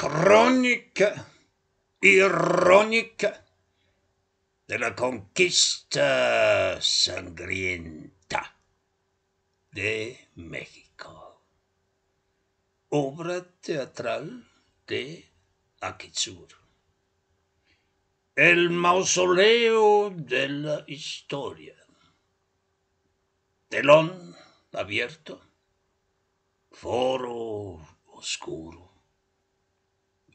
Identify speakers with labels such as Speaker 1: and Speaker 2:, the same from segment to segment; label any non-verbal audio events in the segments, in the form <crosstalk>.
Speaker 1: cronica ironica della conquista sangrienta de México. Obra teatral de Akitsur. El mausoleo de la historia. Telón abierto, foro oscuro.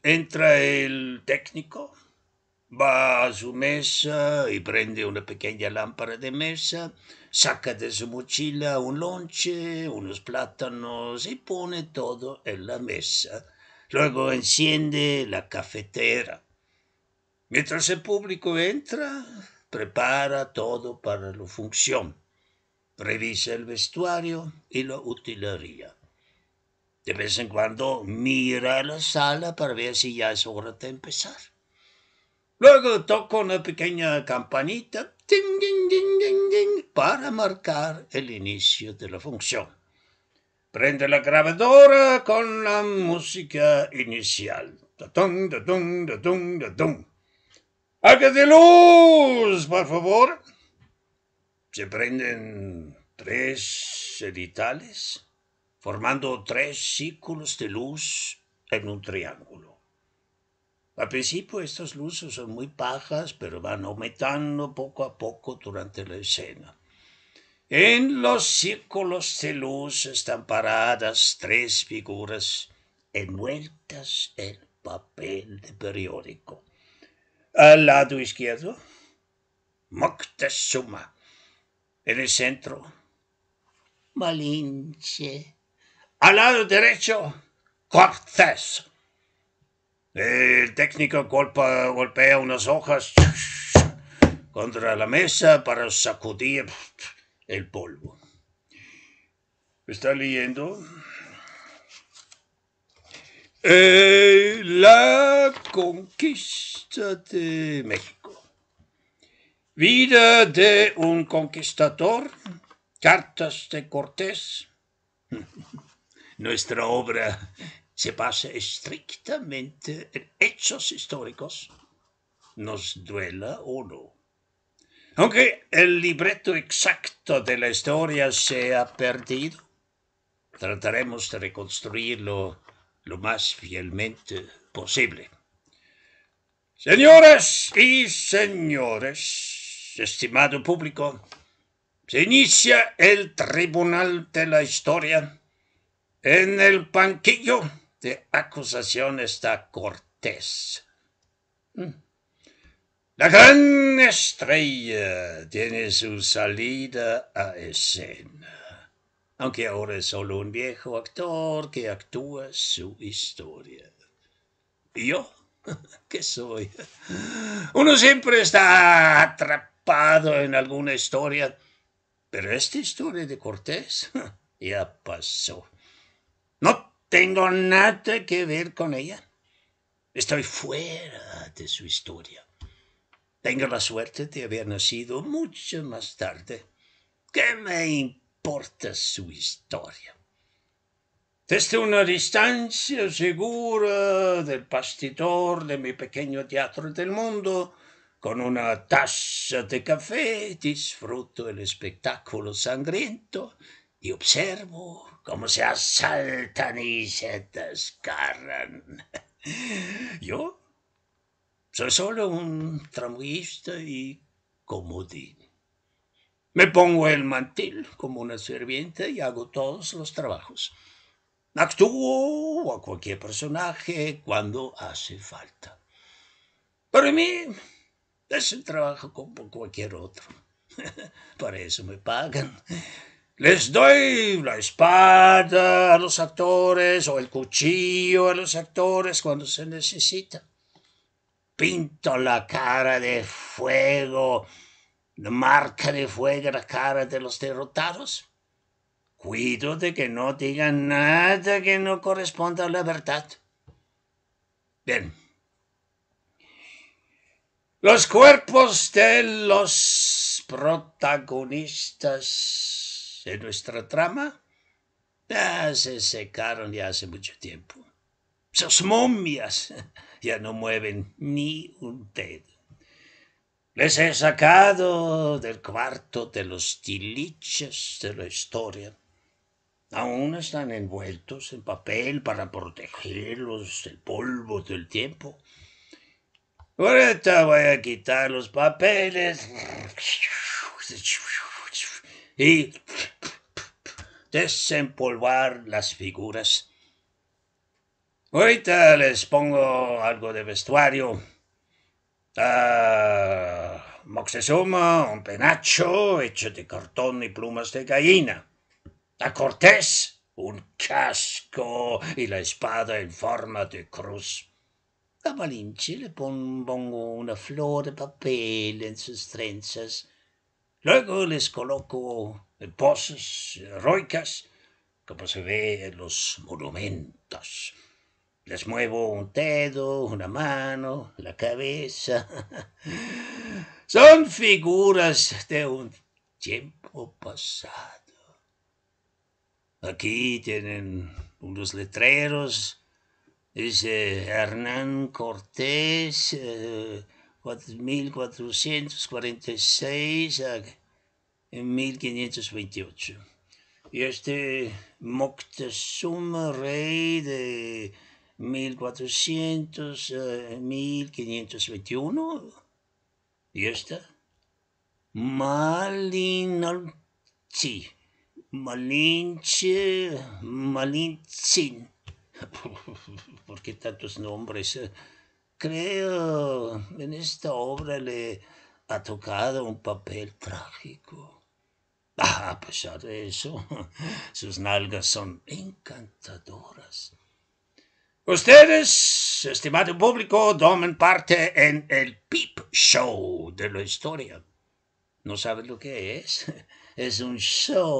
Speaker 1: Entra el técnico, va a su mesa y prende una pequeña lámpara de mesa, saca de su mochila un lonche, unos plátanos y pone todo en la mesa. Luego enciende la cafetera. Mientras el público entra, prepara todo para la función. Revisa el vestuario y la utilería de vez en cuando mira la sala para ver si ya es hora de empezar. Luego toco una pequeña campanita para marcar el inicio de la función. Prende la grabadora con la música inicial. da ¡Haga de luz, por favor! Se prenden tres editales formando tres círculos de luz en un triángulo. Al principio estas luces son muy bajas, pero van aumentando poco a poco durante la escena. En los círculos de luz están paradas tres figuras envueltas en papel de periódico. Al lado izquierdo, Moctezuma. En el centro, Malinche. Al lado derecho, Cortés. El técnico golpea unas hojas contra la mesa para sacudir el polvo. ¿Está leyendo? Eh, la conquista de México. Vida de un conquistador. Cartas de Cortés nuestra obra se basa estrictamente en hechos históricos, nos duela o no. Aunque el libreto exacto de la historia se ha perdido, trataremos de reconstruirlo lo más fielmente posible. Señoras y señores, estimado público, se inicia el Tribunal de la Historia en el panquillo de acusación está Cortés. Mm. La gran estrella tiene su salida a escena, aunque ahora es solo un viejo actor que actúa su historia. ¿Y yo? <laughs> ¿Qué soy? Uno siempre está atrapado en alguna historia, pero esta historia de Cortés <laughs> ya pasó tengo nada que ver con ella. Estoy fuera de su historia. Tengo la suerte de haber nacido mucho más tarde. ¿Qué me importa su historia? Desde una distancia segura del pastidor de mi pequeño teatro del mundo, con una taza de café disfruto el espectáculo sangriento y observo cómo se asaltan y se descarran. <laughs> Yo soy solo un tramoyista y comodín. Me pongo el mantel como una sirvienta y hago todos los trabajos. Actúo a cualquier personaje cuando hace falta. Para mí es un trabajo como cualquier otro. <laughs> Para eso me pagan. Les doy la espada a los actores o el cuchillo a los actores cuando se necesita. Pinto la cara de fuego, la marca de fuego la cara de los derrotados. Cuido de que no digan nada que no corresponda a la verdad. Bien. Los cuerpos de los protagonistas de nuestra trama ah, se secaron ya hace mucho tiempo. Esas momias <laughs> ya no mueven ni un dedo. Les he sacado del cuarto de los tiliches de la historia. Aún están envueltos en papel para protegerlos del polvo del tiempo. Ahorita voy a quitar los papeles y desempolvar las figuras. Ahorita les pongo algo de vestuario. A ah, Moxesoma, un penacho hecho de cartón y plumas de gallina. A Cortés, un casco y la espada en forma de cruz. A Malinche le pongo una flor de papel en sus trenzas. Luego les coloco poses heroicas, como se ve en los monumentos. Les muevo un dedo, una mano, la cabeza. <laughs> Son figuras de un tiempo pasado. Aquí tienen unos letreros. Dice Hernán Cortés, 1446. Eh, en 1528. Y este Moctezuma, rey de 1400, 1521, eh, y esta Malinalchi, Malinche, Malinchin. <laughs> ¿Por qué tantos nombres? Eh, creo en esta obra le ha tocado un papel trágico. Ah, a pesar de eso, <laughs> sus nalgas son encantadoras. Ustedes, estimado público, tomen parte en el Peep Show de la historia. ¿No saben lo que es? <laughs> Es un show,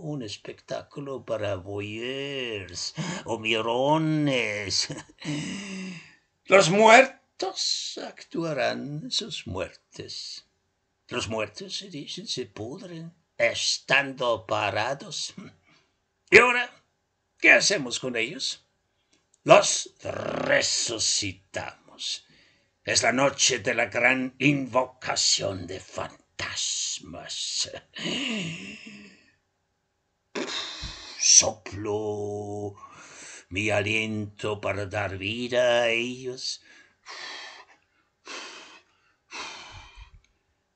Speaker 1: un espectáculo para voyers o mirones. <laughs> Los muertos actuarán sus muertes. Los muertos, se dicen, se pudren estando parados. ¿Y ahora qué hacemos con ellos? Los resucitamos. Es la noche de la gran invocación de fantasmas. Soplo mi aliento para dar vida a ellos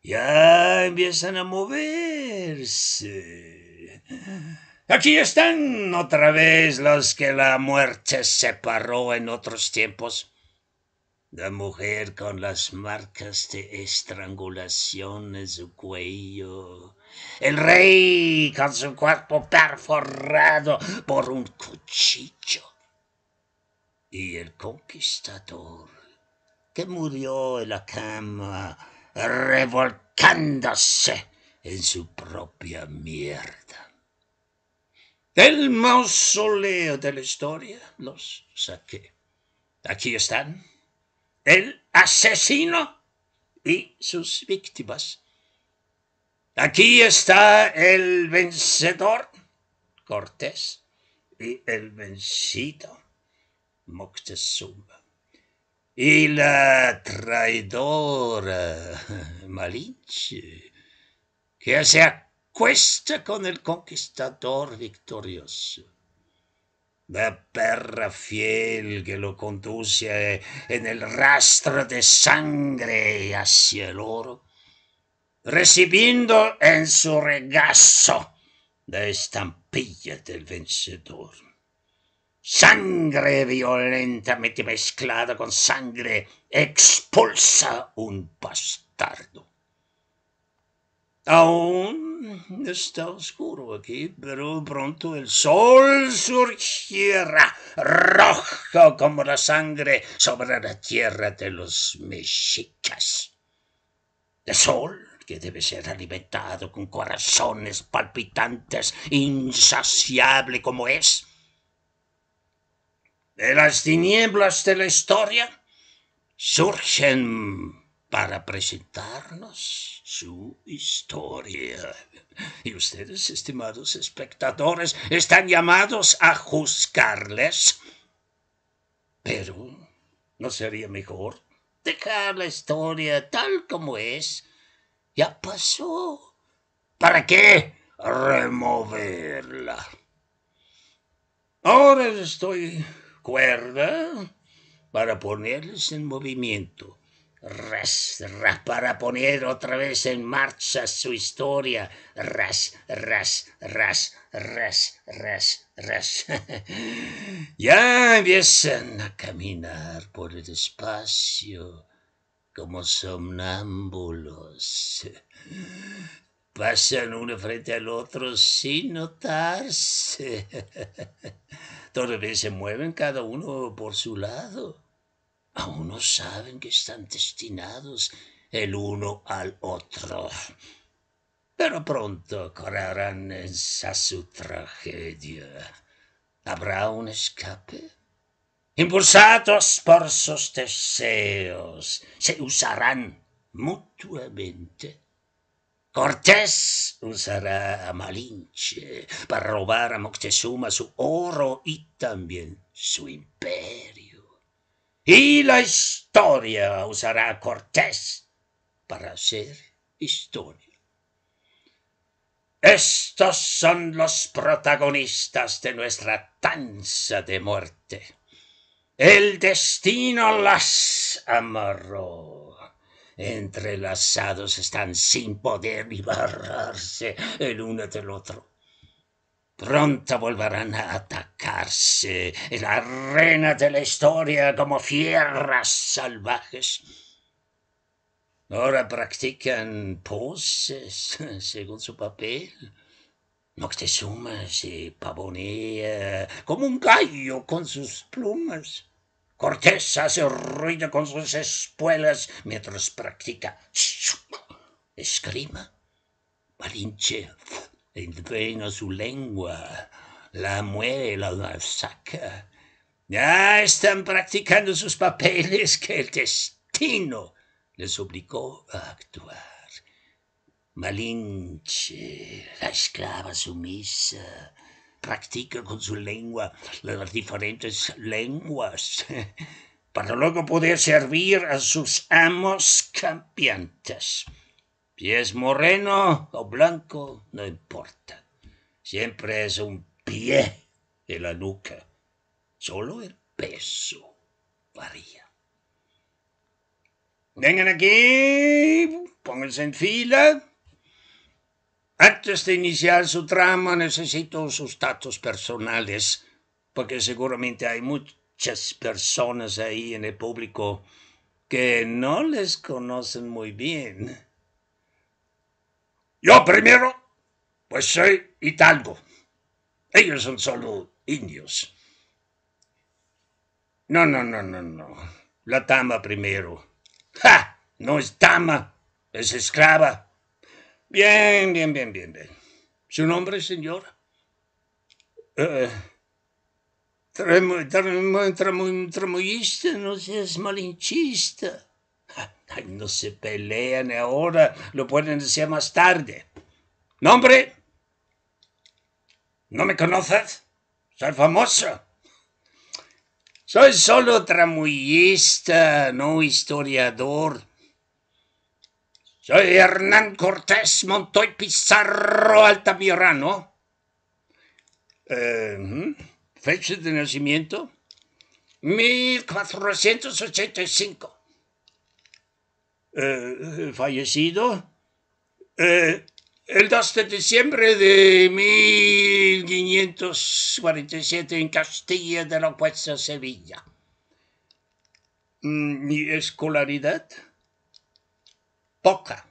Speaker 1: ya empiezan a moverse. Aquí están otra vez los que la muerte separó en otros tiempos. La mujer con las marcas de estrangulación en su cuello. El rey con su cuerpo perforado por un cuchillo. Y el conquistador que murió en la cama revolcándose en su propia mierda. El mausoleo de la historia los saqué. Aquí están el asesino y sus víctimas. Aquí está el vencedor, Cortés, y el vencido, Moctezuma y la traidora <laughs> Malinche, que se acuesta con el conquistador victorioso. La perra fiel que lo conduce eh, en el rastro de sangre hacia el oro, recibiendo en su regazo la estampilla del vencedor. Sangre violentamente mezclada con sangre expulsa un bastardo. Aún está oscuro aquí, pero pronto el sol surgirá rojo como la sangre sobre la tierra de los mexicas. El sol que debe ser alimentado con corazones palpitantes, insaciable como es, de las tinieblas de la historia, surgen para presentarnos su historia. Y ustedes, estimados espectadores, están llamados a juzgarles. Pero, ¿no sería mejor dejar la historia tal como es? Ya pasó. ¿Para qué removerla? Ahora estoy cuerda para ponerles en movimiento, ras, ras, para poner otra vez en marcha su historia, ras, ras, ras, ras, ras, ras. <laughs> ya empiezan a caminar por el espacio como somnámbulos pasan uno frente al otro sin notarse. <laughs> Todavía se mueven cada uno por su lado. Aún no saben que están destinados el uno al otro. Pero pronto correrán esa su tragedia. ¿Habrá un escape? Impulsados por sus deseos, se usarán mutuamente Cortés usará a Malinche para robar a Moctezuma su oro y también su imperio. Y la historia usará a Cortés para hacer historia. Estos son los protagonistas de nuestra danza de muerte. El destino las amarró entrelazados están sin poder barrarse el uno del otro. Pronto volverán a atacarse en la arena de la historia como fierras salvajes. Ahora practican poses <laughs> según su papel. Moctezuma y pavonea como un gallo con sus plumas. Cortés hace ruido con sus espuelas mientras practica Escrima. Malinche entrena su lengua, la muela la saca. Ya están practicando sus papeles que el destino les obligó a actuar. Malinche, la esclava sumisa, practica con su lengua las diferentes lenguas <laughs> para luego poder servir a sus amos campeantes. Si es moreno o blanco, no importa. Siempre es un pie de la nuca. Solo el peso varía. Vengan aquí, pónganse en fila. Antes de iniciar su trama necesito sus datos personales, porque seguramente hay muchas personas ahí en el público que no les conocen muy bien. Yo primero, pues soy hidalgo. Ellos son solo indios. No, no, no, no, no. La Tama primero. ¡Ja! No es Tama, es esclava. Bien, bien, bien, bien, bien. ¿Su nombre, señora? Eh, no no seas malinchista. Ay, no se pelean ahora, lo pueden decir más tarde. ¿Nombre? ¿No me conoces? Soy famoso. Soy solo tramullista, no historiador. Soy Hernán Cortés Montoy Pizarro Altamirano. Eh, fecha de nacimiento 1485. Eh, fallecido eh, el 2 de diciembre de 1547 en Castilla de la Cuesta, Sevilla. ¿Mi mm, escolaridad? poca.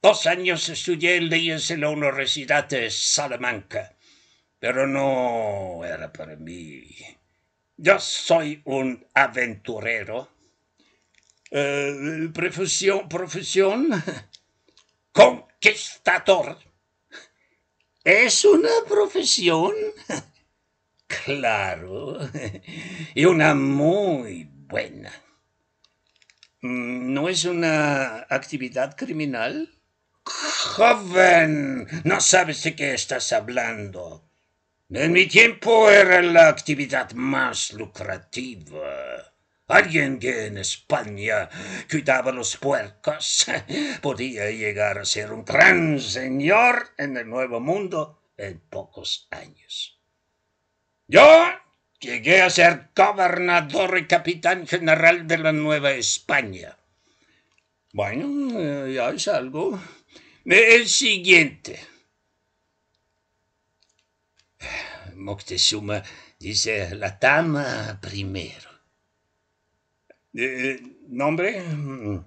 Speaker 1: Dos años estudié leyes en la Universidad de Salamanca, pero no era para mí. Yo soy un aventurero. Eh, profesión, profesión, <laughs> conquistador. ¿Es una profesión? <laughs> Claro, <laughs> y una muy buena. Mm, ¿No es una actividad criminal? Joven, no sabes de qué estás hablando. En mi tiempo era la actividad más lucrativa. Alguien que en España cuidaba los puercos <laughs> podía llegar a ser un gran señor en el Nuevo Mundo en pocos años. Yo Llegué a ser gobernador y capitán general de la Nueva España. Bueno, eh, ya es algo. Eh, el siguiente. Moctezuma dice la tama primero. Eh, ¿Nombre? Mm.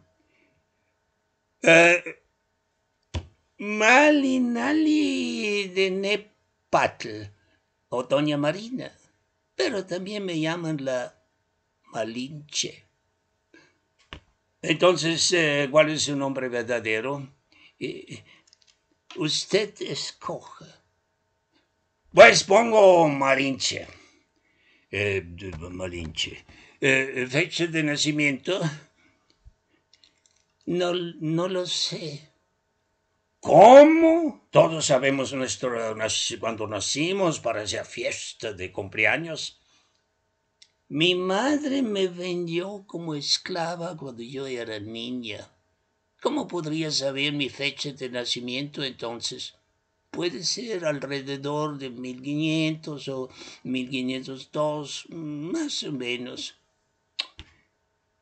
Speaker 1: Malinali de Nepatl o Doña Marina pero también me llaman la Malinche. Entonces, eh, ¿cuál es su nombre verdadero? Eh, usted escoge. Pues pongo Malinche. Eh, Malinche. ¿Fecha de nacimiento? no lo sé. ¿Cómo? Todos sabemos nuestro, cuando nacimos para esa fiesta de cumpleaños. Mi madre me vendió como esclava cuando yo era niña. ¿Cómo podría saber mi fecha de nacimiento entonces? Puede ser alrededor de 1500 o 1502, más o menos.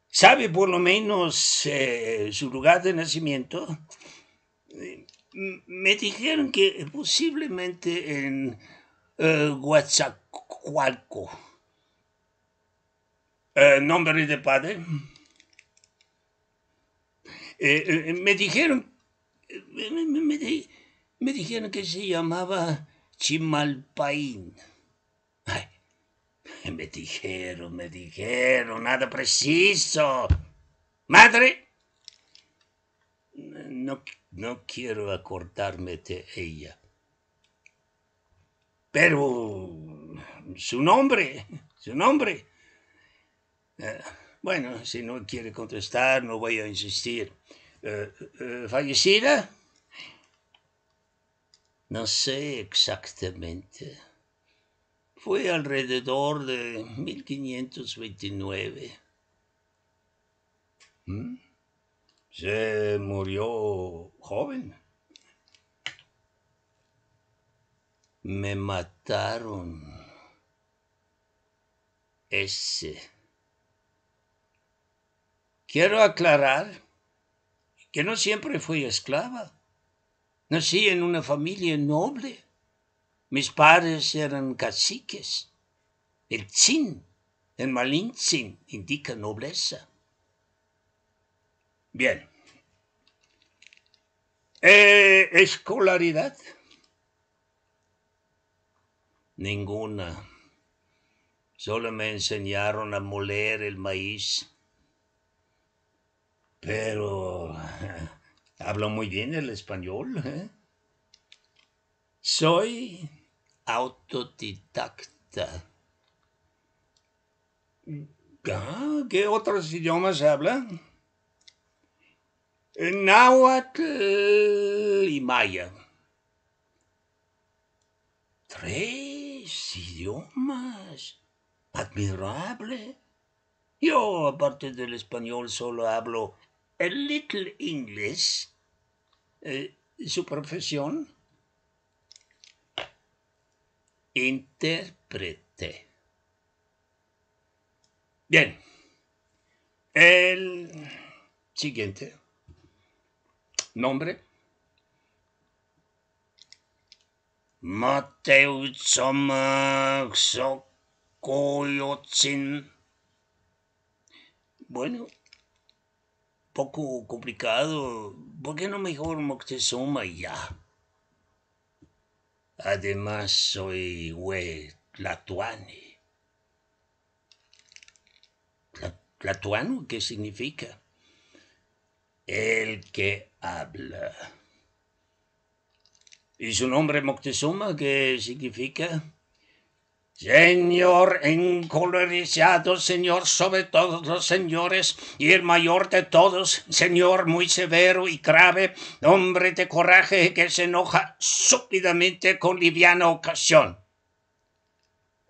Speaker 1: ¿Sabe por lo menos eh, su lugar de nacimiento? Eh, me dijeron que posiblemente en uh, ¿Nombre de padre? Eh, me dijeron, me, dijeron que se llamaba Chimalpaín. me dijeron, me dijeron, nada preciso. Madre, no, quiero acordarme de ella. Pero su nombre, su nombre. Eh, bueno, si no quiere contestar, no voy a insistir. Eh, eh, ¿Fallecida? No sé exactamente. Fue alrededor de 1529 se murió joven. Me mataron. Ese. Quiero aclarar que no siempre fui esclava. Nací en una familia noble. Mis padres eran caciques. El chin el Malin indica nobleza. Bien. Eh, ¿Escolaridad? Ninguna. Solo me enseñaron a moler el maíz. Pero <laughs> hablo muy bien el español. ¿eh? Soy autodidacta. Ah, ¿Qué otros idiomas hablan? Nahuatl y maya. Tres idiomas. Admirable. Yo, aparte del español, solo hablo un little English. Eh, ¿Su profesión? Intérprete. Bien. El siguiente. Nombre. Mateusz Sokoyotsin. Bueno, poco complicado. ¿Por qué no mejor Moctezuma ya? Además soy Tlatuani. ¿Tlatuano qué significa? el que habla. Y su nombre Moctezuma, que significa Señor encolerizado, Señor sobre todos los señores, y el mayor de todos, Señor muy severo y grave, hombre de coraje que se enoja súbitamente con liviana ocasión.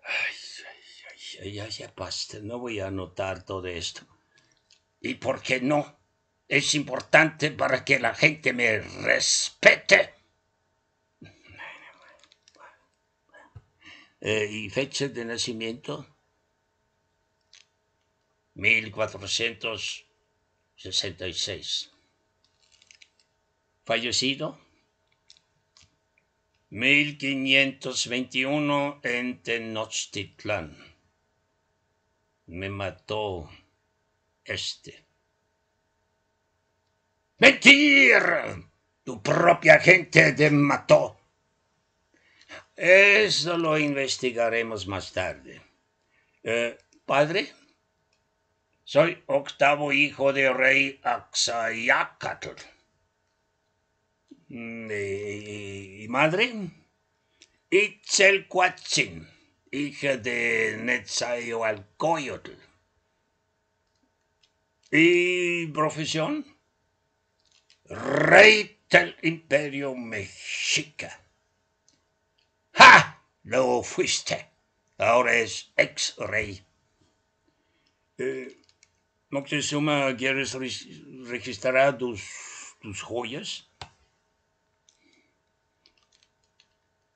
Speaker 1: Ay, ay, ay, ya, ya basta, no voy a anotar todo esto. ¿Y por qué no? es importante para que la gente me respete. Eh, ¿Y fecha de nacimiento? 1466. Fallecido. 1521 en Tenochtitlán. Me mató este. ¡Mentir! Tu propia gente te mató. Eso lo investigaremos más tarde. Eh, ¿Padre? Soy octavo hijo de rey Axayacatl. Mm, eh, ¿Y madre? Itzelcuatzin, hija de Netzayoalcoyotl. ¿Y profesión? rey del imperio mexica. ¡Ja! ¡Lo fuiste. Ahora es ex rey. Eh, Moctezuma, ¿quieres registrar tus, tus joyas?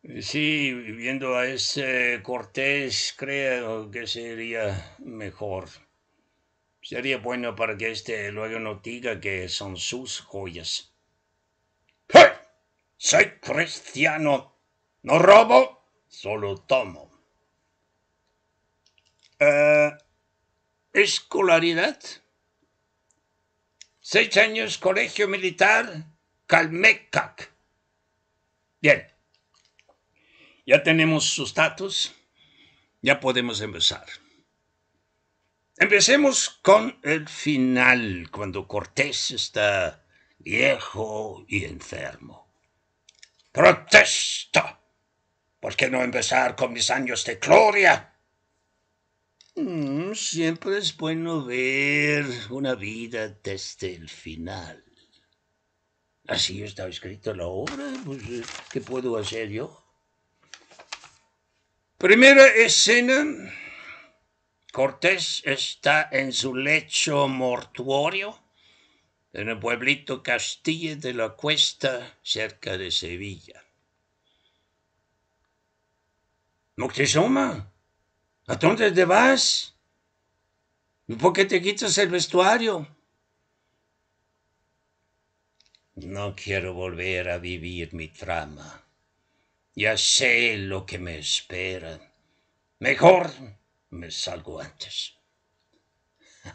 Speaker 1: Eh, sí, viendo a ese Cortés, creo que sería mejor. Sería bueno para que este luego no diga que son sus joyas. Soy cristiano. No robo, solo tomo. Eh, escolaridad. Seis años colegio militar, Calmecac. Bien. Ya tenemos sus datos. Ya podemos empezar. Empecemos con el final, cuando Cortés está viejo y enfermo. Protesto. ¿Por qué no empezar con mis años de gloria? Mm, siempre es bueno ver una vida desde el final. Así está escrito la obra, pues, eh, ¿qué puedo hacer yo? Primera escena Cortés está en su lecho mortuorio en el pueblito Castilla de la Cuesta, cerca de Sevilla. Moctezuma, ¿a dónde te vas? ¿Por qué te quitas el vestuario? No quiero volver a vivir mi trama. Ya sé lo que me espera. Mejor me salgo antes.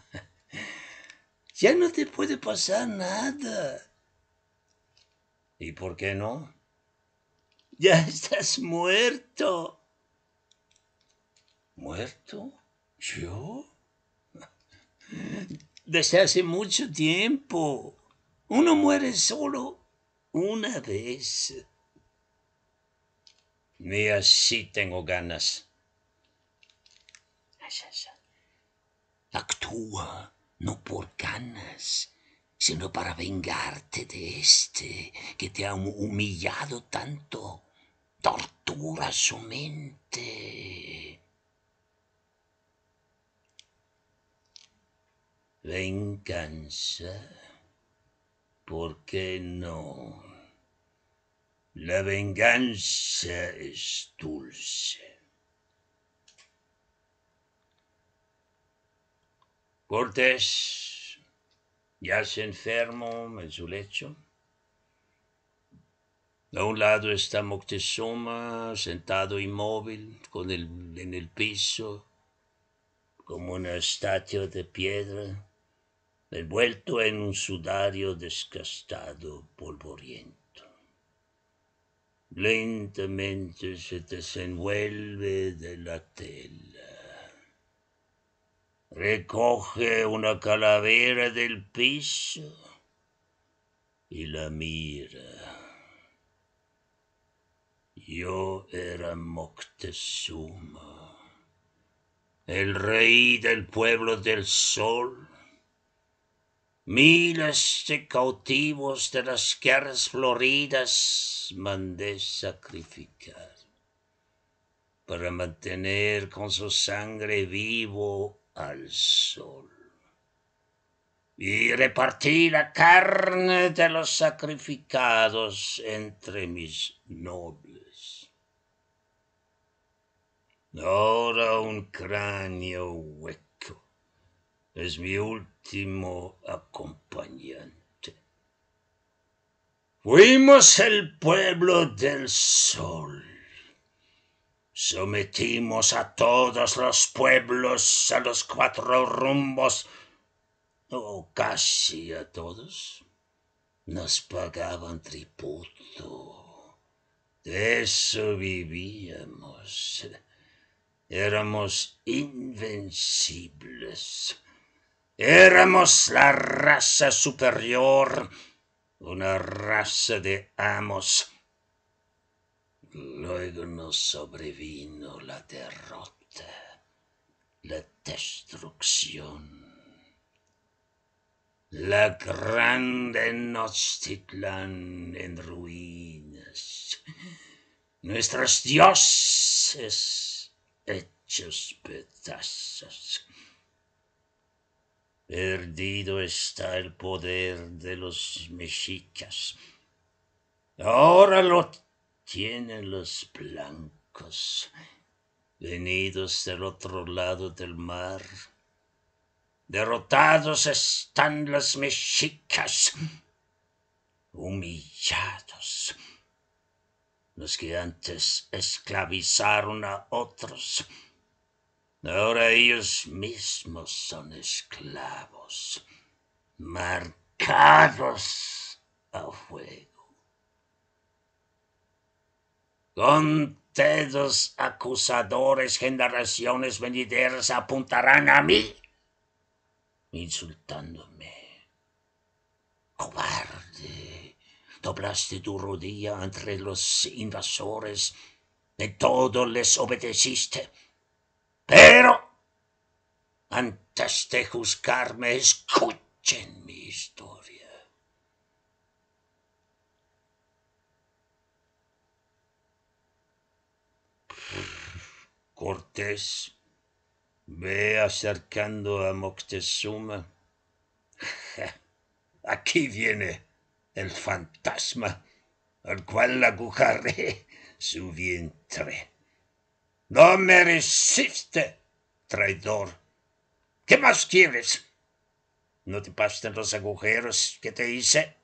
Speaker 1: <laughs> ya no te puede pasar nada. ¿Y por qué no? Ya estás muerto. ¿Muerto? ¿Yo? <laughs> Desde hace mucho tiempo. Uno muere solo una vez. Mira, así tengo ganas. Actúa no por ganas, sino para vengarte de este que te ha humillado tanto. Tortura su mente. Venganza. ¿Por qué no? La venganza es dulce. Cortés yace enfermo en su lecho. A un lado está Moctezuma sentado inmóvil con en el piso, como una estatua de piedra, envuelto en un sudario desgastado, polvoriento. Lentamente se desenvuelve de la tela recoge una calavera del piso y la mira. Yo era Moctezuma, el rey del pueblo del sol. Miles de cautivos de las guerras floridas mandé sacrificar para mantener con su sangre vivo al sol. Y repartí la carne de los sacrificados entre mis nobles. Ahora un cráneo hueco es mi último acompañante. Fuimos el pueblo del sol Sometimos a todos los pueblos a los cuatro rumbos, o casi a todos. Nos pagaban tributo. De eso vivíamos. Éramos invencibles. Éramos la raza superior, una raza de amos Luego nos sobrevino la derrota, la destrucción. La grande Nostitlán en ruinas. Nuestros dioses hechos pedazos. Perdido está el poder de los mexicas. Ahora lo tienen los blancos, venidos del otro lado del mar. Derrotados están las mexicas, humillados, los que antes esclavizaron a otros. Ahora ellos mismos son esclavos, marcados a fuego. Con todos acusadores, generaciones venideras apuntarán a mí, insultándome. Cobarde, doblaste tu rodilla entre los invasores, de todo les obedeciste. Pero, antes de juzgarme, escuchen mis Cortés ve acercando a Moctezuma. <laughs> Aquí viene el fantasma al cual agujaré <laughs> su vientre. No me resiste, traidor. ¿Qué más quieres? ¿No te bastan los agujeros que te hice?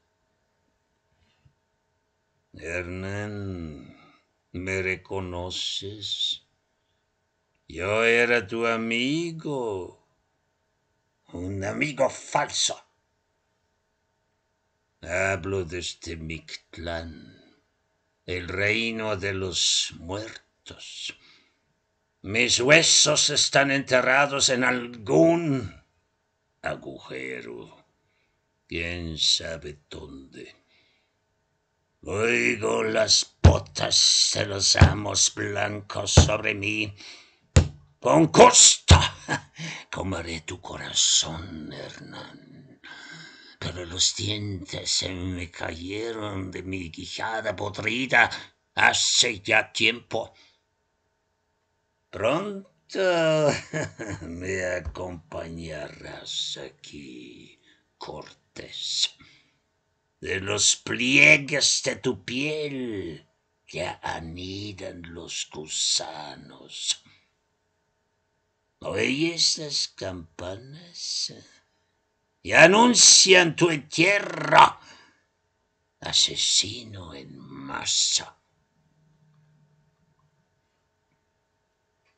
Speaker 1: Hernán, ¿me reconoces? Yo era tu amigo. Un amigo falso. Hablo desde Mictlán, el reino de los muertos. Mis huesos están enterrados en algún agujero. Quién sabe dónde. Oigo las botas de los amos blancos sobre mí. Con costa <laughs> comeré tu corazón, Hernán. Pero los dientes se me cayeron de mi guijada podrida hace ya tiempo. Pronto <laughs> me acompañarás aquí, Cortés. De los pliegues de tu piel ya anidan los gusanos ¿Oyes las campanas? Y anuncian tu entierro, asesino en masa.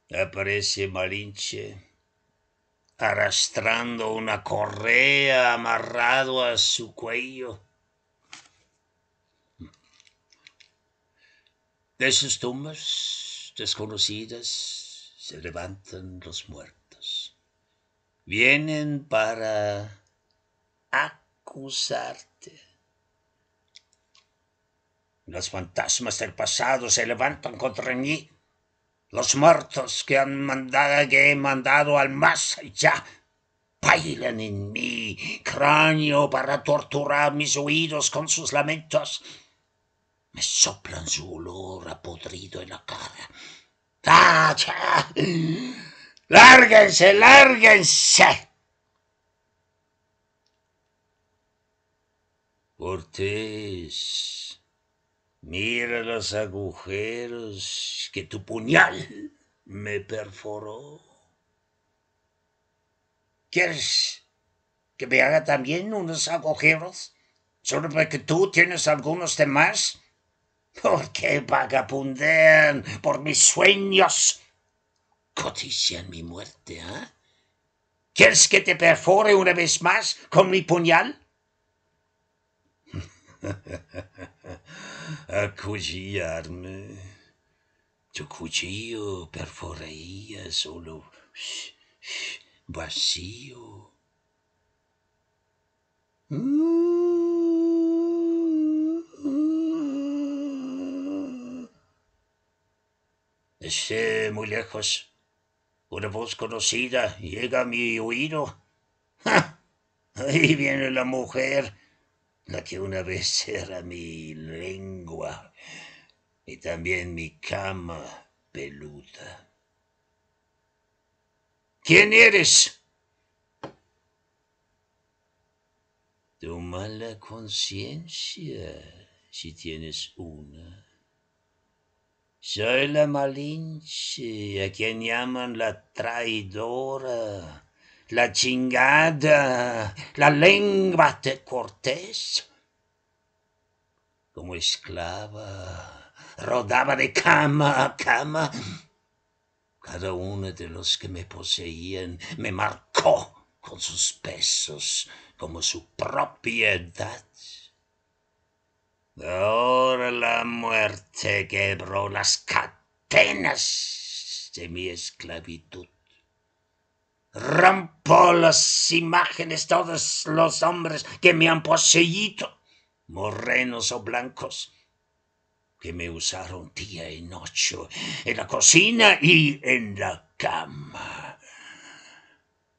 Speaker 1: Aparece Malinche arrastrando una correa amarrado a su cuello. De sus tumbas desconocidas se levantan los muertos. Vienen para acusarte. Los fantasmas del pasado se levantan contra mí. Los muertos que, han mandado, que he mandado al más allá bailan en mi cráneo para torturar mis oídos con sus lamentos. Me soplan su olor a apodrido en la cara ¡Tacha! ¡Lárguense, lárguense! Cortés, mira los agujeros que tu puñal me perforó. ¿Quieres que me haga también unos agujeros? Solo porque tú tienes algunos demás ¿Por qué vagabundean por mis sueños? Cotician mi muerte, ¿eh? ¿Quieres que te perfore una vez más con mi puñal? <laughs> Acuchillarme. Tu cuchillo perforaría solo vacío. Mm. muy lejos, una voz conocida llega a mi oído. <laughs> Ahí viene la mujer, la que una vez era mi lengua y también mi cama peluda. ¿Quién eres? Tu mala conciencia, si tienes una. Soy la Malinche, a quien llaman la traidora, la chingada, la lengua de Cortés. Como esclava, rodaba de cama a cama. Cada uno de los que me poseían me marcó con sus pesos como su propiedad. Ahora la muerte quebró las cadenas de mi esclavitud. Rampó las imágenes, todos los hombres que me han poseído, morenos o blancos, que me usaron día y noche, en la cocina y en la cama.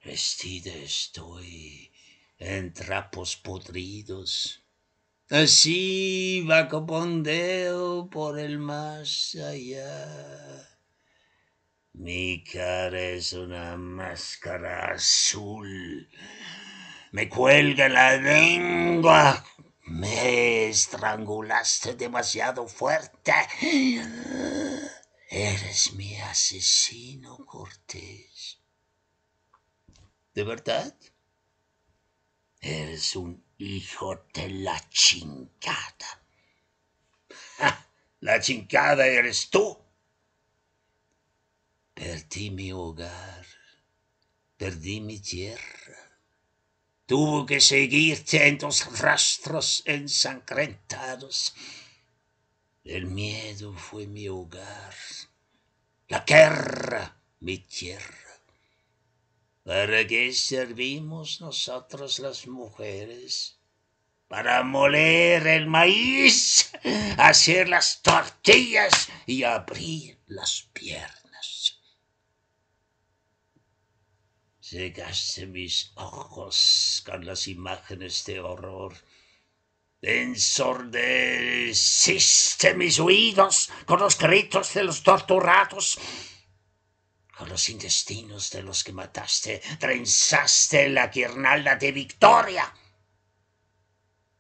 Speaker 1: Vestida estoy en trapos podridos Así va por el más allá. Mi cara es una máscara azul. Me cuelga la lengua. Me estrangulaste demasiado fuerte. Eres mi asesino, Cortés. ¿De verdad? Eres un Hijo de la chingada. La chingada eres tú. Perdí mi hogar, perdí mi tierra. Tuvo que seguirte en tus rastros ensangrentados. El miedo fue mi hogar, la guerra mi tierra. ¿Para qué servimos nosotros las mujeres? para moler el maíz, hacer las tortillas y abrir las piernas. Cegaste mis ojos con las imágenes de horror. Ensordeciste mis oídos con los gritos de los torturados, con los intestinos de los que mataste, trenzaste la guirnalda de victoria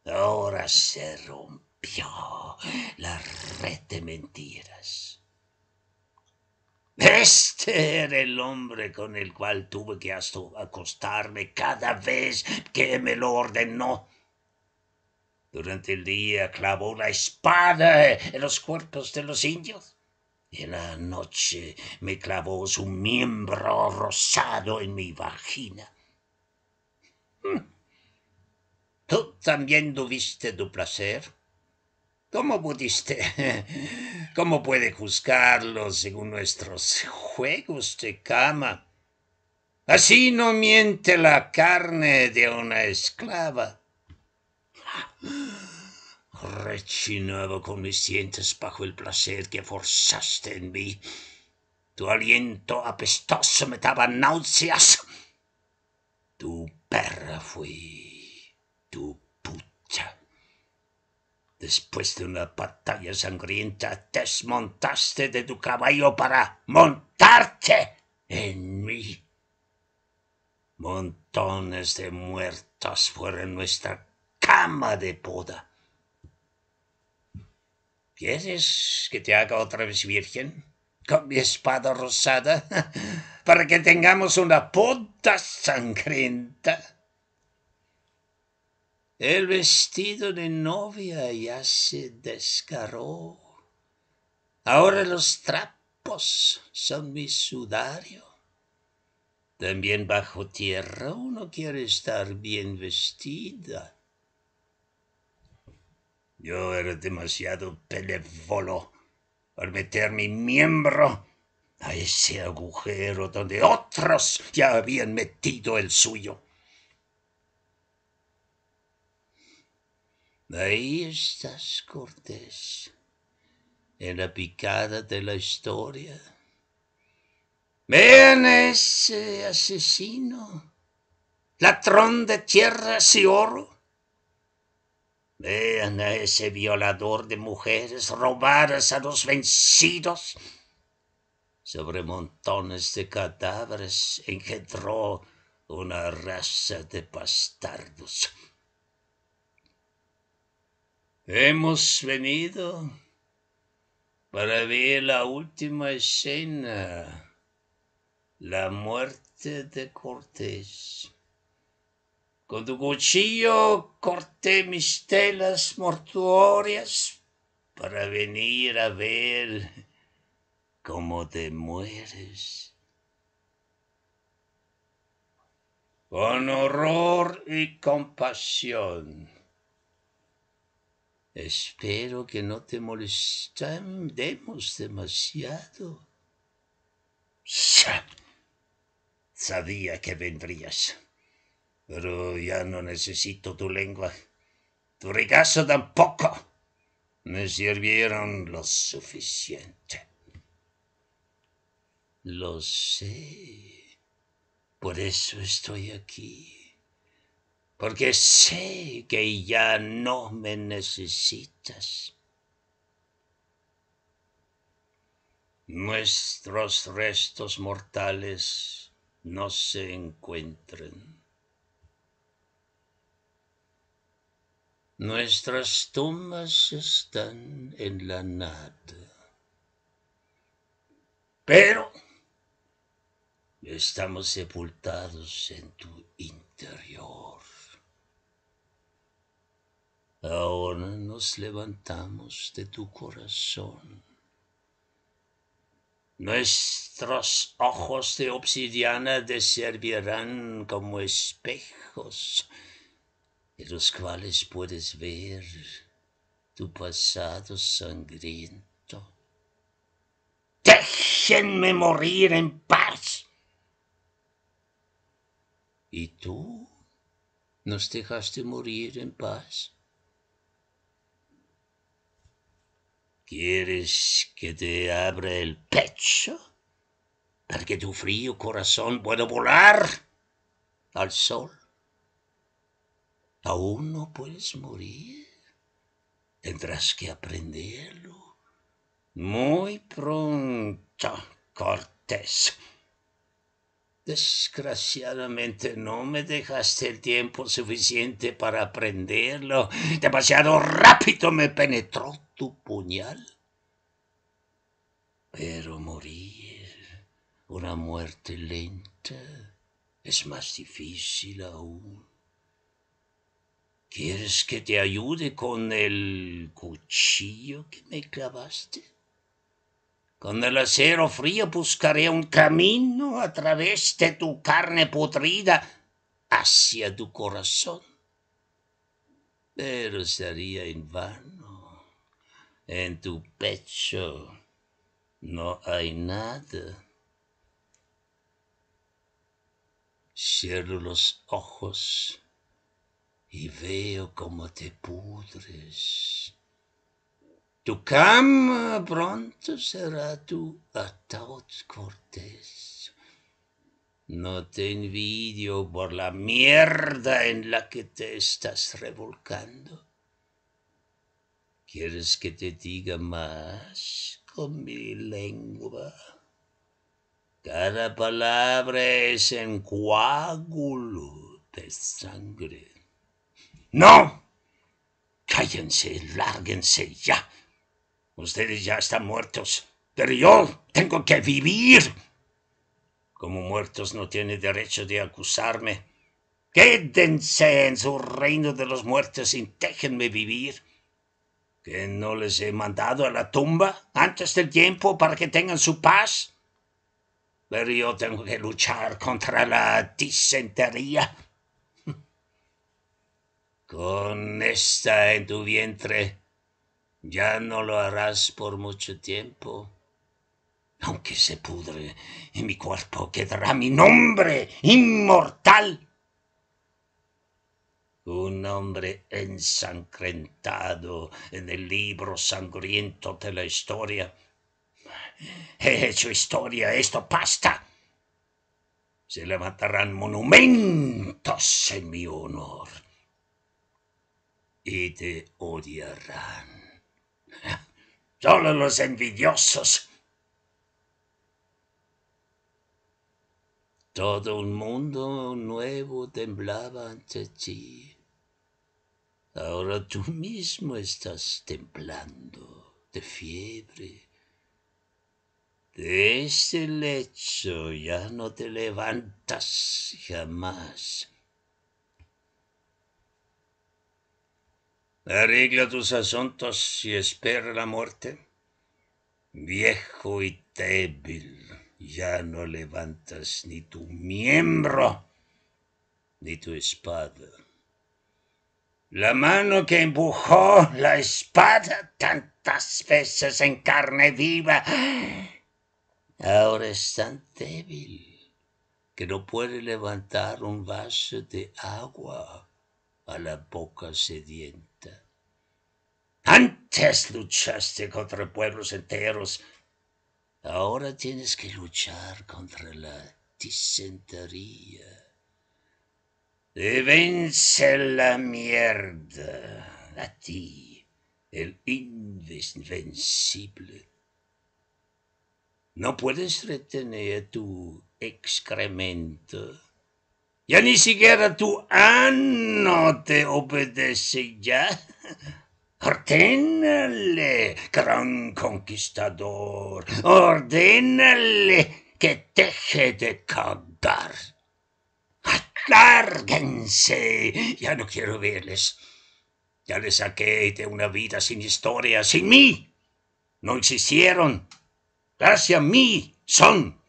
Speaker 1: Ahora se rompió la red de mentiras. Este era el hombre con el cual tuve que acostarme cada vez que me lo ordenó. Durante el día clavó la espada en los cuerpos de los indios. En la noche me clavó su miembro rosado en mi vagina. ¿Tú también tuviste tu placer? ¿Cómo pudiste? <laughs> ¿Cómo puede juzgarlo según nuestros juegos de cama? Así no miente la carne de una esclava. Rechinaba con mis dientes bajo el placer que forzaste en mí. Tu aliento apestoso me daba náuseas. Tu perra fui tu puta. Después de una batalla sangrienta, desmontaste de tu caballo para montarte en mí. Montones de muertos fueron nuestra cama de boda. ¿Quieres que te haga otra vez virgen? Con mi espada rosada, <laughs> para que tengamos una puta sangrienta. El vestido de novia ya se descaró. Ahora los trapos son mi sudario. También bajo tierra uno quiere estar bien vestida. Yo era demasiado pelevolo al meter mi miembro a ese agujero donde otros ya habían metido el suyo. Ahí estás, Cortés, en la picada de la historia. Vean a ese asesino, latrón de tierras y oro. Vean a ese violador de mujeres robadas a los vencidos. Sobre montones de cadáveres engendró una raza de bastardos. Hemos venido para ver la última escena, la muerte de Cortés. Con tu cuchillo corté mis telas mortuorias para venir a ver cómo te mueres. Con horror y compasión Espero que no te molestemos demasiado. Sabía que vendrías, pero ya no necesito tu lengua. Tu regazo tampoco. Me sirvieron lo suficiente. Lo sé. Por eso estoy aquí porque sé que ya no me necesitas. Nuestros restos mortales no se encuentren. Nuestras tumbas están en la nada. Pero estamos sepultados en tu interior. Ahora nos levantamos de tu corazón. Nuestros ojos de obsidiana te servirán como espejos, en los cuales puedes ver tu pasado sangriento. Déjenme morir en paz. ¿Y tú nos dejaste morir en paz? ¿Quieres que te abra el pecho para que tu frío corazón pueda volar al sol? Aún no puedes morir. Tendrás que aprenderlo muy pronto, Cortés. Desgraciadamente no me dejaste el tiempo suficiente para aprenderlo. Demasiado rápido me penetró tu puñal. Pero morir, una muerte lenta, es más difícil aún. ¿Quieres que te ayude con el cuchillo que me clavaste? Con el acero frío buscaré un camino a través de tu carne podrida hacia tu corazón. Pero sería en vano. En tu pecho no hay nada. Cierro los ojos y veo cómo te pudres. Tu cama pronto será tu ataúd cortés. No te envidio por la mierda en la que te estás revolcando. ¿Quieres que te diga más con mi lengua? Cada palabra es un coágulo de sangre. ¡No! Cállense, lárguense ya Ustedes ya están muertos, pero yo tengo que vivir. Como muertos no tiene derecho de acusarme. Quédense en su reino de los muertos y déjenme vivir. ¿Que no les he mandado a la tumba antes del tiempo para que tengan su paz? Pero yo tengo que luchar contra la disentería. <laughs> Con esta en tu vientre ya no lo harás por mucho tiempo. Aunque se pudre, en mi cuerpo quedará mi nombre inmortal. Un hombre ensangrentado en el libro sangriento de la historia. He hecho historia, esto basta. Se levantarán monumentos en mi honor y te odiarán. Solo los envidiosos. Todo un mundo nuevo temblaba ante ti. Ahora tú mismo estás temblando de fiebre. De ese lecho ya no te levantas jamás. Arregla tus asuntos y espera la muerte. Viejo y débil, ya no levantas ni tu miembro ni tu espada. La mano que empujó la espada tantas veces en carne viva, ahora es tan débil que no puede levantar un vaso de agua a la boca sedienta. Antes luchaste contra pueblos enteros. Ahora tienes que luchar contra la disentería. Y vence la mierda a ti, el invencible. No puedes retener tu excremento. Ya ni siquiera tu ano te obedece ya. <laughs> Ordénale, gran conquistador, ordénale que deje de cagar. ¡Lárguense! Ya no quiero verles. Ya les saqué de una vida sin historia, sin mí. No existieron. Gracias a mí son.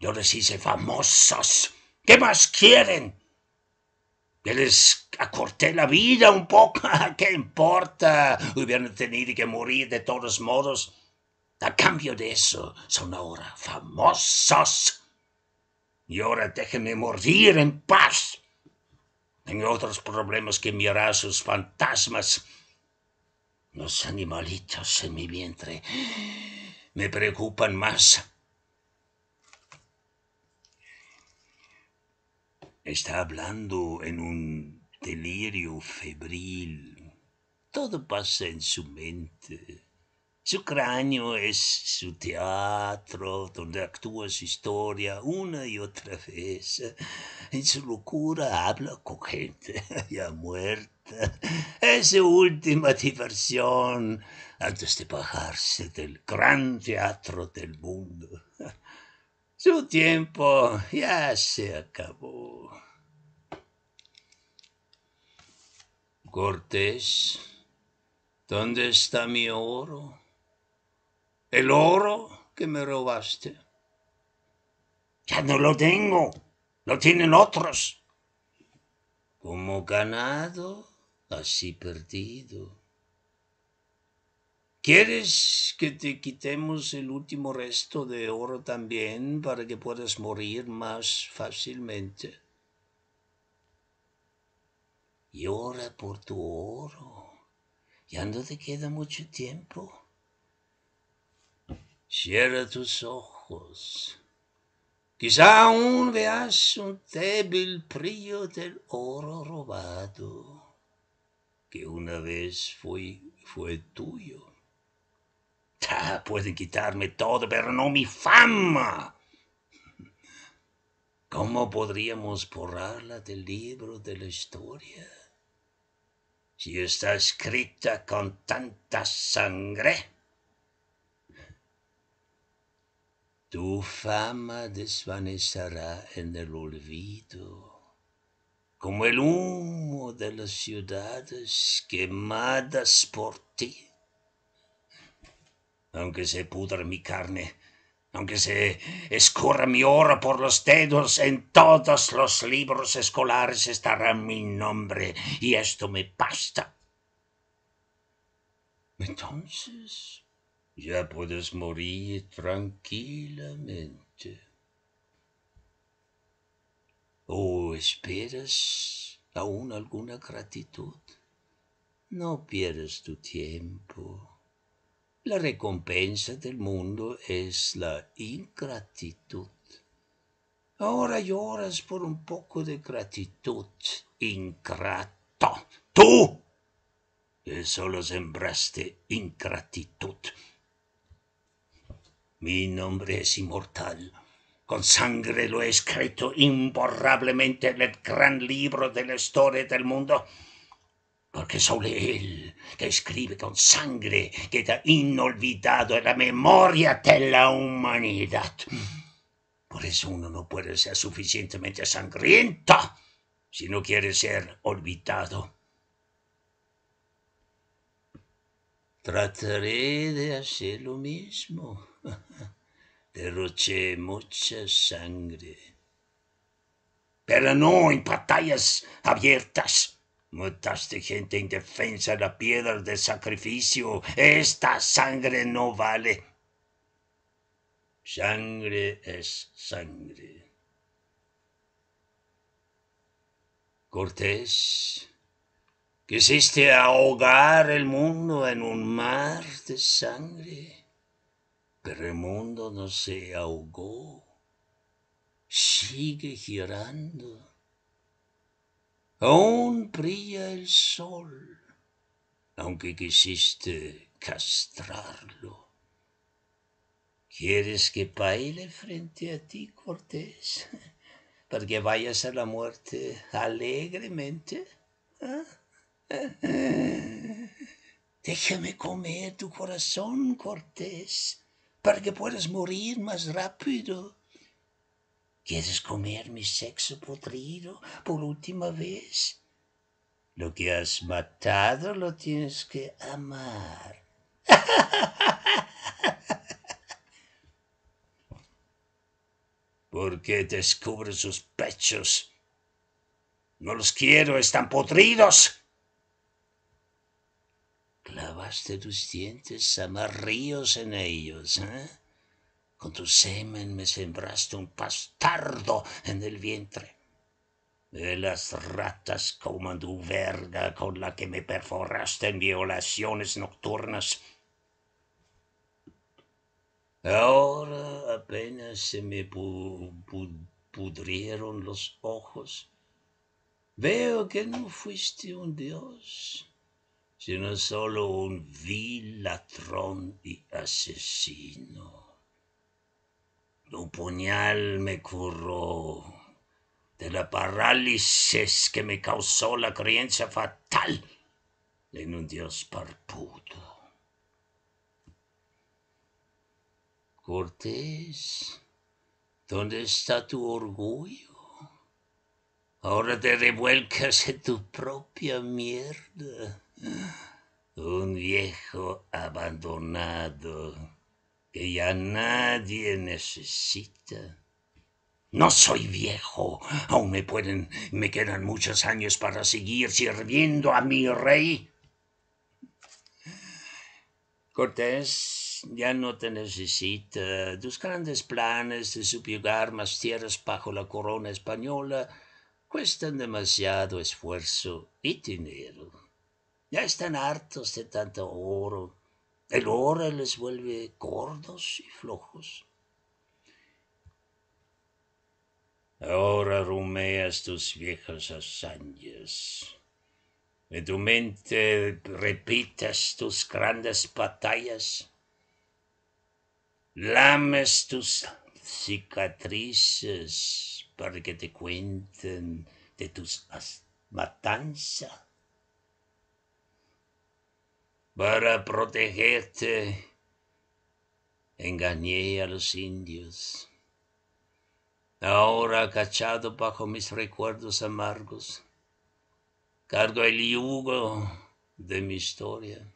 Speaker 1: Yo les hice famosos. ¿Qué más quieren? les acorté la vida un poco, <laughs> ¿qué importa? Hubieran tenido que morir de todos modos. A cambio de eso, son ahora famosos. Y ahora déjenme morir en paz. Tengo otros problemas que mirar a sus fantasmas. Los animalitos en mi vientre me preocupan más. Está hablando en un delirio febril. Todo pasa en su mente. Su cráneo es su teatro donde actúa su historia una y otra vez. En su locura habla con gente <laughs> ya muerta. Es su última diversión antes de bajarse del gran teatro del mundo. Su tiempo ya se acabó. Cortés, ¿dónde está mi oro? El oro que me robaste. Ya no lo tengo, lo tienen otros. Como ganado, así perdido. ¿Quieres que te quitemos el último resto de oro también para que puedas morir más fácilmente? Llora por tu oro. Ya no te queda mucho tiempo. Cierra tus ojos. Quizá aún veas un débil brillo del oro robado, que una vez fue, fue tuyo pueden quitarme todo, pero no mi fama. ¿Cómo podríamos borrarla del libro de la historia? Si está escrita con tanta sangre. Tu fama desvanecerá en el olvido, como el humo de las ciudades quemadas por ti aunque se pudra mi carne, aunque se escurra mi oro por los dedos, en todos los libros escolares estará mi nombre, y esto me basta. Entonces, ya puedes morir tranquilamente. ¿O esperas aún alguna gratitud? No pierdes tu tiempo. La recompensa del mundo es la ingratitud. Ahora lloras por un poco de gratitud, ingrato. Tú, que solo sembraste ingratitud. Mi nombre es inmortal. Con sangre lo he escrito imborrablemente en el gran libro de la historia del mundo. Porque sobre él que escribe con sangre, queda inolvidado en la memoria de la humanidad. Por eso uno no puede ser suficientemente sangriento si no quiere ser olvidado. Trataré de hacer lo mismo. <laughs> Derroché mucha sangre. Pero no en batallas abiertas Mataste gente indefensa en la piedra de sacrificio. Esta sangre no vale. Sangre es sangre. Cortés, quisiste ahogar el mundo en un mar de sangre, pero el mundo no se ahogó. Sigue girando Aún brilla el sol, aunque quisiste castrarlo. ¿Quieres que baile frente a ti, Cortés, <laughs> para que vayas a la muerte alegremente? <laughs> Déjame comer tu corazón, Cortés, para que puedas morir más rápido. ¿Quieres comer mi sexo podrido por última vez? Lo que has matado lo tienes que amar. ¿Por qué descubre sus pechos? No los quiero, están podridos. Clavaste tus dientes amarillos en ellos, ¿eh? Con tu semen me sembraste un pastardo en el vientre. De las ratas como tu verga con la que me perforaste en violaciones nocturnas. Ahora apenas se me pudrieron los ojos. Veo que no fuiste un dios, sino solo un vil ladrón y asesino. Tu puñal me curó de la parálisis que me causó la creencia fatal en un dios parpudo. Cortés, ¿dónde está tu orgullo? Ahora te revuelcas en tu propia mierda. Un viejo abandonado ya nadie necesita. No soy viejo, aún me pueden, me quedan muchos años para seguir sirviendo a mi rey. Cortés ya no te necesita. Tus grandes planes de subyugar más tierras bajo la corona española cuestan demasiado esfuerzo y dinero. Ya están hartos de tanto oro, el oro les vuelve gordos y flojos. Ahora rumeas tus viejas hazañas. En tu mente repitas tus grandes batallas. Lames tus cicatrices para que te cuenten de tus matanzas para protegerte. Engañé a los indios. Ahora, cachado bajo mis recuerdos amargos, cargo el yugo de mi historia.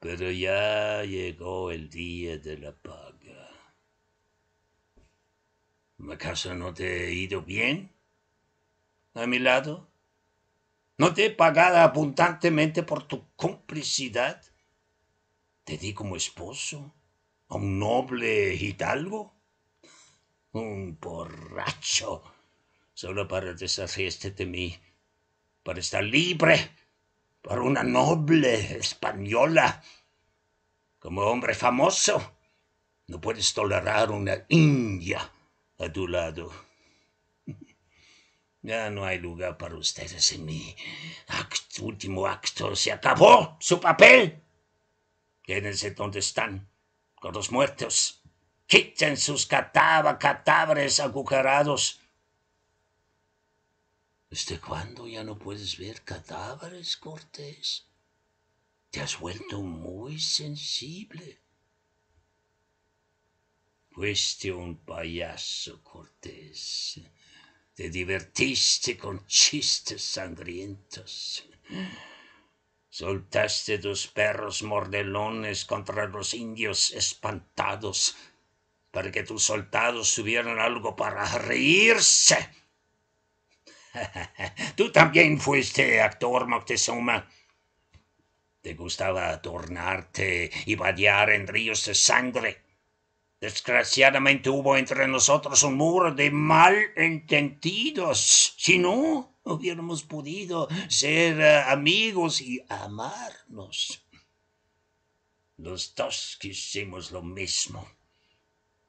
Speaker 1: Pero ya llegó el día de la paga. ¿Acaso no te he ido bien a mi lado? ¿No te he pagado abundantemente por tu complicidad? ¿Te di como esposo a un noble hidalgo? Un borracho, solo para deshacerte de mí, para estar libre, para una noble española. Como hombre famoso, no puedes tolerar una india a tu lado. Ya no hay lugar para ustedes en mi último acto. Se acabó su papel. Quédense donde están, con los muertos. Quiten sus cataba, cadáveres agujerados. ¿Desde cuándo ya no puedes ver cadáveres, Cortés? Te has vuelto muy sensible. Fuiste un payaso, Cortés. Te divertiste con chistes sangrientos. Soltaste tus perros mordelones contra los indios espantados para que tus soldados tuvieran algo para reírse. <laughs> Tú también fuiste actor, Moctezuma. Te gustaba adornarte y vadear en ríos de sangre Desgraciadamente hubo entre nosotros un muro de malentendidos. Si no, hubiéramos podido ser eh, amigos y amarnos. Los dos quisimos lo mismo,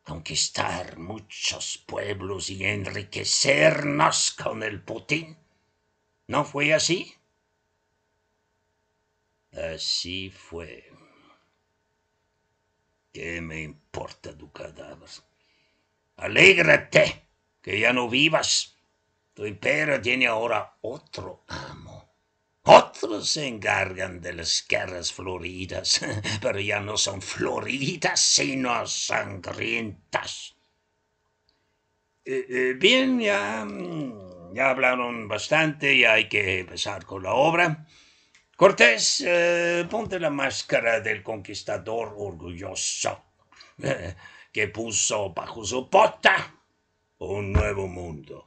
Speaker 1: conquistar muchos pueblos y enriquecernos con el Putin. ¿No fue así? Así fue. ¿Qué me importa tu cadáver? Alégrate que ya no vivas. Tu imperio tiene ahora otro amo. Otros se encargan de las guerras floridas, <laughs> pero ya no son floridas, sino sangrientas. Eh, eh, bien, ya, mm, ya hablaron bastante y hay que empezar con la obra. Cortés, eh, ponte la máscara del conquistador orgulloso eh, que puso bajo su bota un nuevo mundo.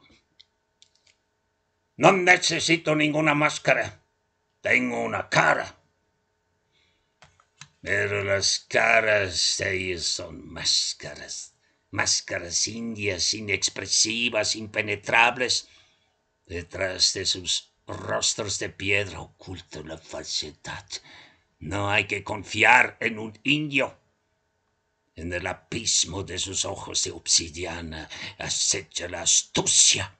Speaker 1: No necesito ninguna máscara, tengo una cara. Pero las caras de ellos son máscaras, máscaras indias, inexpresivas, impenetrables, detrás de sus rostros de piedra oculta la falsedad. No hay que confiar en un indio. En el abismo de sus ojos de obsidiana acecha la astucia.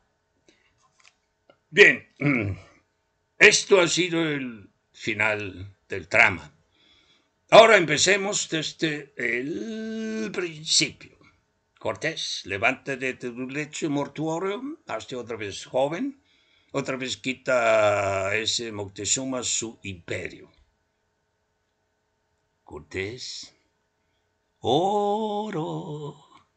Speaker 1: Bien, <clears throat> esto ha sido el final del trama. Ahora empecemos desde el principio. Cortés, levántate de tu lecho mortuorio, hazte otra vez joven otra vez quita ese Moctezuma su imperio. Cortés, oro,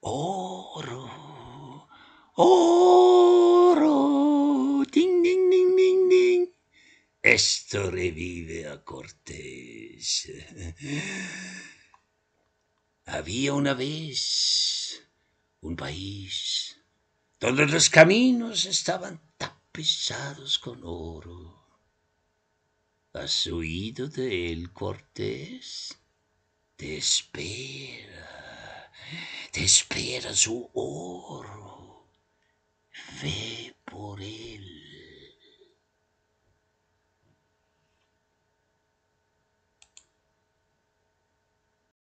Speaker 1: oro, oro, ding, ding, ding, ding, Esto revive a Cortés. <laughs> Había una vez un país donde los caminos estaban pisados con oro. ¿Has oído de él, Cortés? Te espera, te espera su oro. Ve por él.